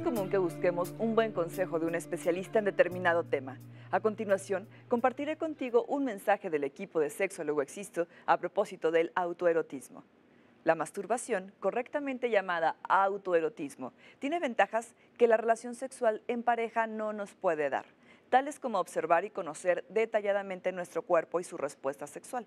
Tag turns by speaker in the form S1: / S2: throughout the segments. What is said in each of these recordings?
S1: es común que busquemos un buen consejo de un especialista en determinado tema. A continuación, compartiré contigo un mensaje del equipo de Sexólogo Existo a propósito del autoerotismo. La masturbación, correctamente llamada autoerotismo, tiene ventajas que la relación sexual en pareja no nos puede dar, tales como observar y conocer detalladamente nuestro cuerpo y su respuesta sexual.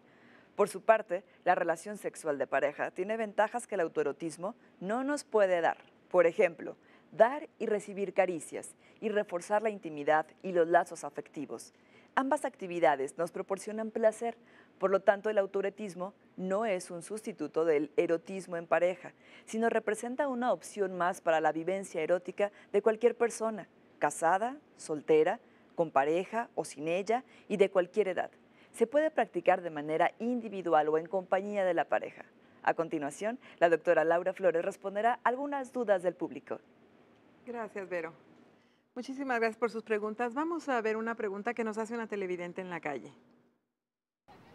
S1: Por su parte, la relación sexual de pareja tiene ventajas que el autoerotismo no nos puede dar. Por ejemplo, dar y recibir caricias y reforzar la intimidad y los lazos afectivos. Ambas actividades nos proporcionan placer, por lo tanto el autoretismo no es un sustituto del erotismo en pareja, sino representa una opción más para la vivencia erótica de cualquier persona, casada, soltera, con pareja o sin ella y de cualquier edad. Se puede practicar de manera individual o en compañía de la pareja. A continuación, la doctora Laura Flores responderá algunas dudas del público.
S2: Gracias, Vero. Muchísimas gracias por sus preguntas. Vamos a ver una pregunta que nos hace una televidente en la calle.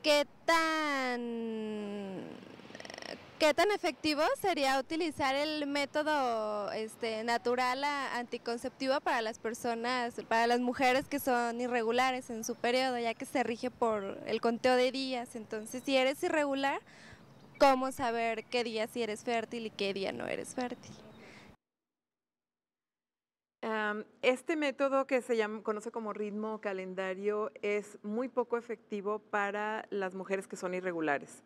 S1: ¿Qué tan, qué tan efectivo sería utilizar el método este, natural anticonceptivo para las personas, para las mujeres que son irregulares en su periodo, ya que se rige por el conteo de días? Entonces, si eres irregular, ¿cómo saber qué día sí eres fértil y
S2: qué día no eres fértil? este método que se conoce como ritmo calendario es muy poco efectivo para las mujeres que son irregulares.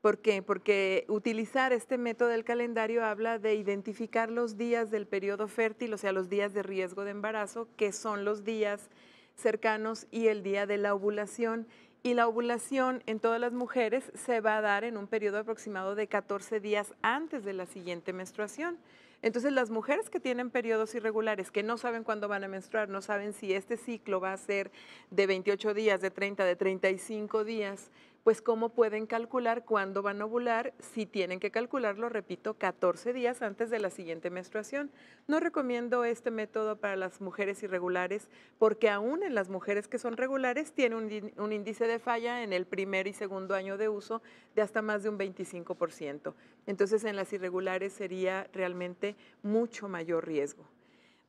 S2: ¿Por qué? Porque utilizar este método del calendario habla de identificar los días del periodo fértil, o sea, los días de riesgo de embarazo, que son los días cercanos y el día de la ovulación. Y la ovulación en todas las mujeres se va a dar en un periodo aproximado de 14 días antes de la siguiente menstruación. Entonces las mujeres que tienen periodos irregulares, que no saben cuándo van a menstruar, no saben si este ciclo va a ser de 28 días, de 30, de 35 días, pues cómo pueden calcular cuándo van a ovular si tienen que calcularlo, repito, 14 días antes de la siguiente menstruación. No recomiendo este método para las mujeres irregulares porque aún en las mujeres que son regulares tiene un, un índice de falla en el primer y segundo año de uso de hasta más de un 25%. Entonces en las irregulares sería realmente mucho mayor riesgo.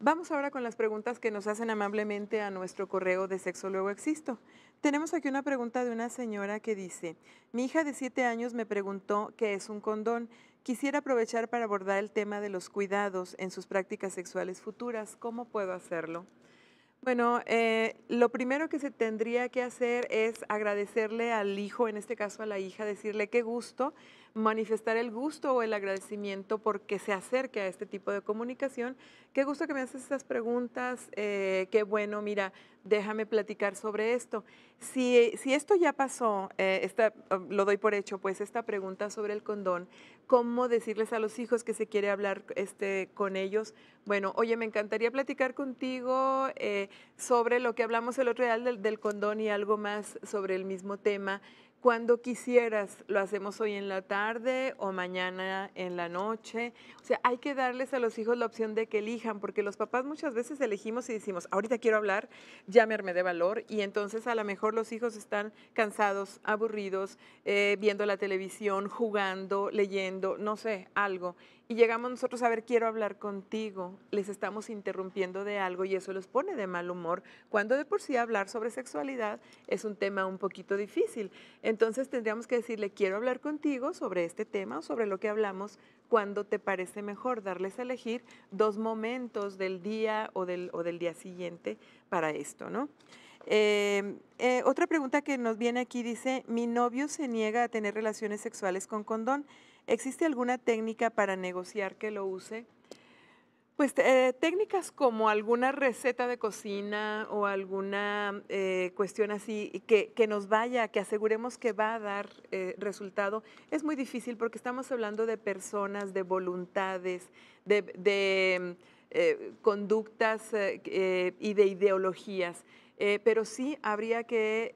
S2: Vamos ahora con las preguntas que nos hacen amablemente a nuestro correo de Sexo Luego Existo. Tenemos aquí una pregunta de una señora que dice, mi hija de 7 años me preguntó qué es un condón. Quisiera aprovechar para abordar el tema de los cuidados en sus prácticas sexuales futuras. ¿Cómo puedo hacerlo? Bueno, eh, lo primero que se tendría que hacer es agradecerle al hijo, en este caso a la hija, decirle qué gusto, manifestar el gusto o el agradecimiento porque se acerque a este tipo de comunicación. Qué gusto que me haces estas preguntas, eh, qué bueno, mira, déjame platicar sobre esto. Si, si esto ya pasó, eh, lo doy por hecho, pues esta pregunta sobre el condón cómo decirles a los hijos que se quiere hablar este, con ellos. Bueno, oye, me encantaría platicar contigo eh, sobre lo que hablamos el otro día del condón y algo más sobre el mismo tema cuando quisieras, lo hacemos hoy en la tarde o mañana en la noche. O sea, hay que darles a los hijos la opción de que elijan, porque los papás muchas veces elegimos y decimos, ahorita quiero hablar, ya me armé de valor, y entonces a lo mejor los hijos están cansados, aburridos, eh, viendo la televisión, jugando, leyendo, no sé, algo y llegamos nosotros a ver, quiero hablar contigo, les estamos interrumpiendo de algo y eso los pone de mal humor, cuando de por sí hablar sobre sexualidad es un tema un poquito difícil. Entonces tendríamos que decirle, quiero hablar contigo sobre este tema o sobre lo que hablamos, cuando te parece mejor, darles a elegir dos momentos del día o del, o del día siguiente para esto, ¿no? Eh, eh, otra pregunta que nos viene aquí dice, mi novio se niega a tener relaciones sexuales con condón. ¿Existe alguna técnica para negociar que lo use? Pues eh, técnicas como alguna receta de cocina o alguna eh, cuestión así que, nos vaya, que aseguremos que va a dar eh, resultado, es muy difícil porque estamos hablando de personas, de voluntades, de, de conductas y de ideologías. pero sí habría que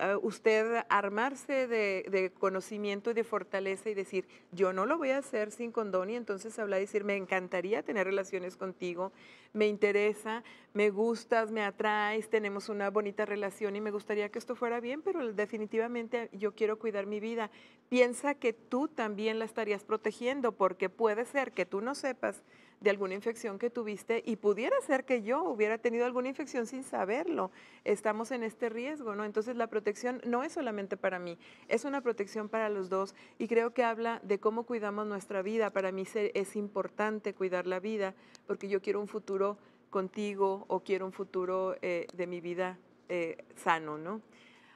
S2: eh, usted armarse de, conocimiento y de fortaleza y decir, yo no lo voy a hacer sin condón y entonces hablar y decir, me encantaría tener relaciones contigo, me interesa, me gustas, me atraes, tenemos una bonita relación y me gustaría que esto fuera bien, pero definitivamente yo quiero cuidar mi vida. Piensa que tú también la estarías protegiendo porque puede ser que tú no sepas de alguna infección que tuviste y pudiera ser que yo hubiera tenido alguna infección sin saberlo. Estamos en este riesgo, ¿no? Entonces la protección no es solamente para mí, es una protección para los dos y creo que habla de cómo cuidamos nuestra vida. Para mí es importante cuidar la vida porque yo quiero un futuro contigo o quiero un futuro eh, de mi vida eh, sano, ¿no?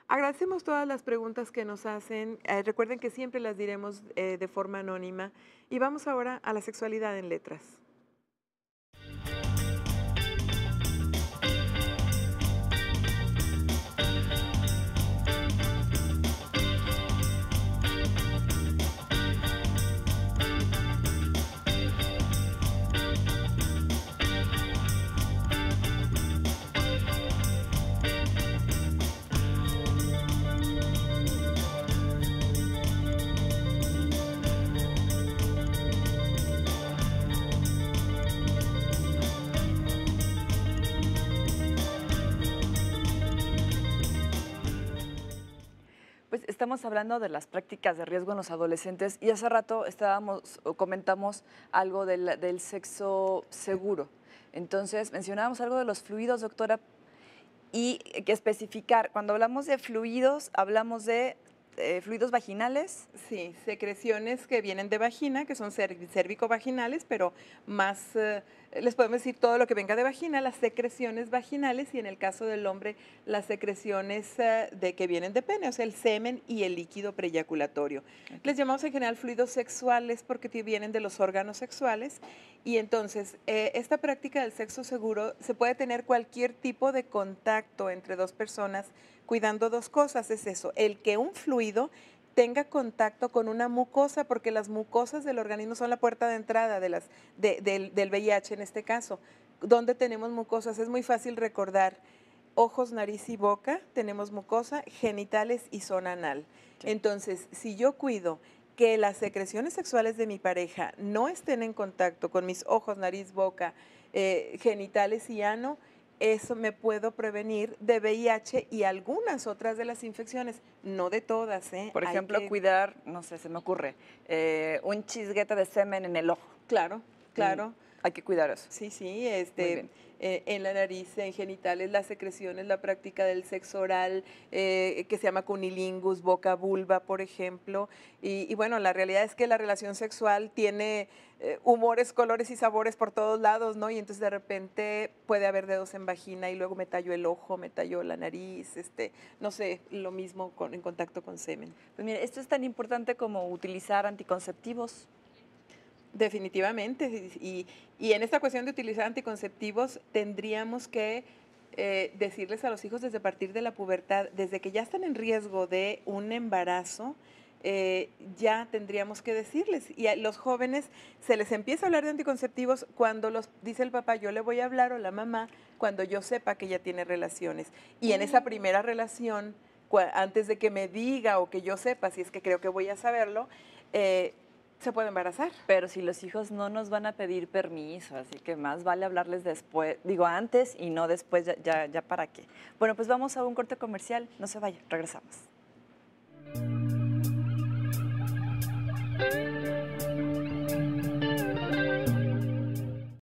S2: Agradecemos todas las preguntas que nos hacen. Eh, recuerden que siempre las diremos de forma anónima. Y vamos ahora a la sexualidad en letras.
S1: estamos hablando de las prácticas de riesgo en los adolescentes y hace rato estábamos comentamos algo del, del sexo seguro. Entonces, mencionábamos algo de los fluidos, doctora, y que especificar, cuando hablamos de fluidos, hablamos de
S2: eh, fluidos vaginales. Sí, secreciones que vienen de vagina, que son cérvico-vaginales, pero más, eh, les podemos decir todo lo que venga de vagina, las secreciones vaginales y en el caso del hombre, las secreciones eh, de que vienen de pene, o sea, el semen y el líquido preyaculatorio. Les llamamos en general fluidos sexuales porque vienen de los órganos sexuales y entonces, eh, esta práctica del sexo seguro se puede tener cualquier tipo de contacto entre dos personas cuidando dos cosas. Es eso, el que un fluido tenga contacto con una mucosa, porque las mucosas del organismo son la puerta de entrada de las, del, del VIH en este caso. Donde tenemos mucosas? Es muy fácil recordar ojos, nariz y boca, tenemos mucosa, genitales y zona anal. Entonces, si yo cuido que las secreciones sexuales de mi pareja no estén en contacto con mis ojos, nariz, boca, eh, genitales y ano, eso me puedo prevenir de VIH y algunas otras de las infecciones, no de todas. ¿eh? Por ejemplo, cuidar, no sé, se me ocurre, eh, un chisguete de semen en el ojo. Claro, claro. Mm. Hay que cuidar eso. Sí, sí, este, eh, en la nariz, en genitales, las secreciones, la práctica del sexo oral, eh, que se llama cunilingus, boca vulva, por ejemplo. Y, bueno, la realidad es que la relación sexual tiene eh, humores, colores y sabores por todos lados, ¿no? Y entonces de repente puede haber dedos en vagina y luego me talló el ojo, me talló la nariz, este, no sé, lo mismo en contacto con semen. Pues mira, esto es tan importante como utilizar anticonceptivos. Definitivamente. Y, en esta cuestión de utilizar anticonceptivos tendríamos que eh, decirles a los hijos desde partir de la pubertad, desde que ya están en riesgo de un embarazo, eh, ya tendríamos que decirles. Y a los jóvenes se les empieza a hablar de anticonceptivos cuando los dice el papá, yo le voy a hablar o la mamá, cuando yo sepa que ya tiene relaciones. Y en esa mm. primera relación, antes de que me diga o que yo sepa, si es que creo que voy a saberlo, eh, se puede embarazar. Pero si los hijos
S1: no nos van a pedir permiso, así que más vale hablarles después, digo antes y no después, ya, para qué. Bueno, pues vamos a un corte comercial, no se vaya, regresamos.